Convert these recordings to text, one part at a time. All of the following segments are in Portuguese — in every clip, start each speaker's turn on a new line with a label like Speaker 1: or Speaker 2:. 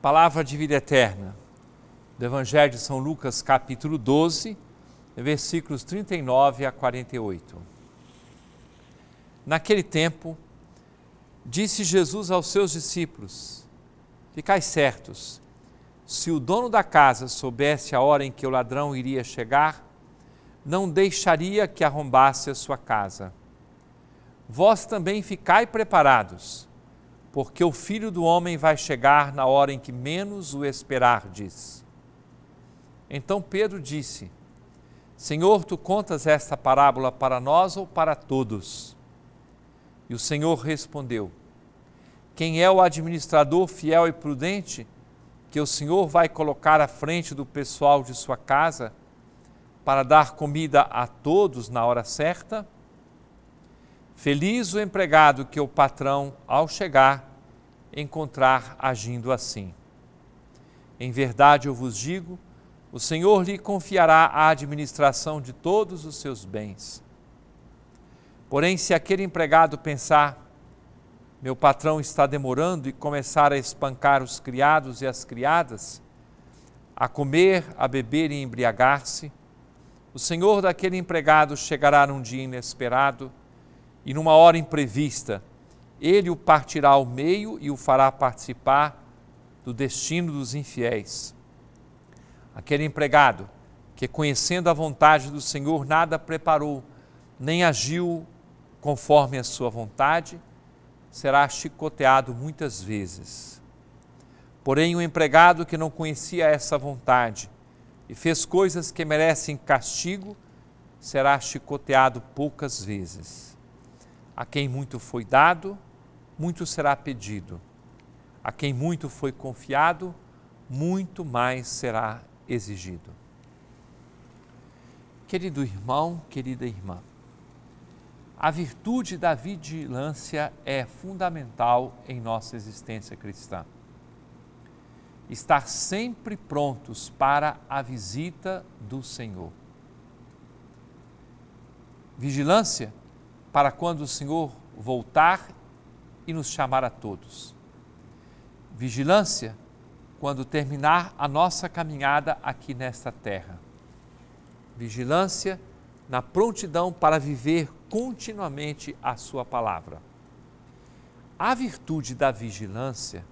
Speaker 1: Palavra de vida eterna, do Evangelho de São Lucas, capítulo 12, versículos 39 a 48. Naquele tempo, disse Jesus aos seus discípulos: Ficai certos, se o dono da casa soubesse a hora em que o ladrão iria chegar, não deixaria que arrombasse a sua casa. Vós também ficai preparados porque o filho do homem vai chegar na hora em que menos o esperardes. Então Pedro disse: Senhor, tu contas esta parábola para nós ou para todos? E o Senhor respondeu: Quem é o administrador fiel e prudente que o Senhor vai colocar à frente do pessoal de sua casa para dar comida a todos na hora certa? Feliz o empregado que o patrão, ao chegar, encontrar agindo assim. Em verdade eu vos digo, o Senhor lhe confiará a administração de todos os seus bens. Porém, se aquele empregado pensar, meu patrão está demorando e começar a espancar os criados e as criadas, a comer, a beber e embriagar-se, o senhor daquele empregado chegará num dia inesperado e numa hora imprevista, ele o partirá ao meio e o fará participar do destino dos infiéis. Aquele empregado que, conhecendo a vontade do Senhor, nada preparou, nem agiu conforme a sua vontade, será chicoteado muitas vezes. Porém, o empregado que não conhecia essa vontade e fez coisas que merecem castigo, será chicoteado poucas vezes. A quem muito foi dado, muito será pedido. A quem muito foi confiado, muito mais será exigido. Querido irmão, querida irmã, a virtude da vigilância é fundamental em nossa existência cristã. Estar sempre prontos para a visita do Senhor. Vigilância para quando o Senhor voltar e nos chamar a todos. Vigilância quando terminar a nossa caminhada aqui nesta terra. Vigilância na prontidão para viver continuamente a Sua palavra. A virtude da vigilância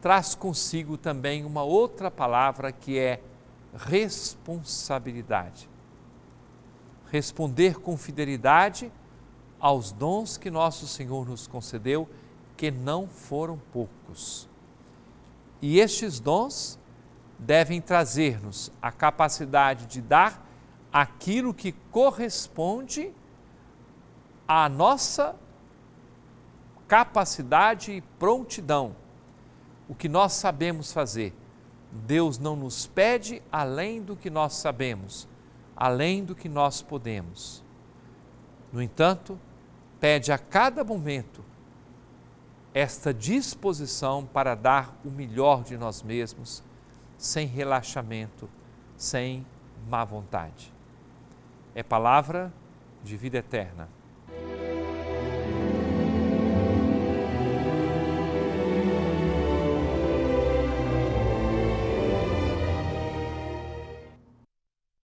Speaker 1: traz consigo também uma outra palavra que é responsabilidade. Responder com fidelidade aos dons que nosso Senhor nos concedeu, que não foram poucos. E estes dons devem trazer-nos a capacidade de dar aquilo que corresponde à nossa capacidade e prontidão. O que nós sabemos fazer. Deus não nos pede além do que nós sabemos, além do que nós podemos. No entanto, pede a cada momento esta disposição para dar o melhor de nós mesmos, sem relaxamento, sem má vontade. É palavra de vida eterna.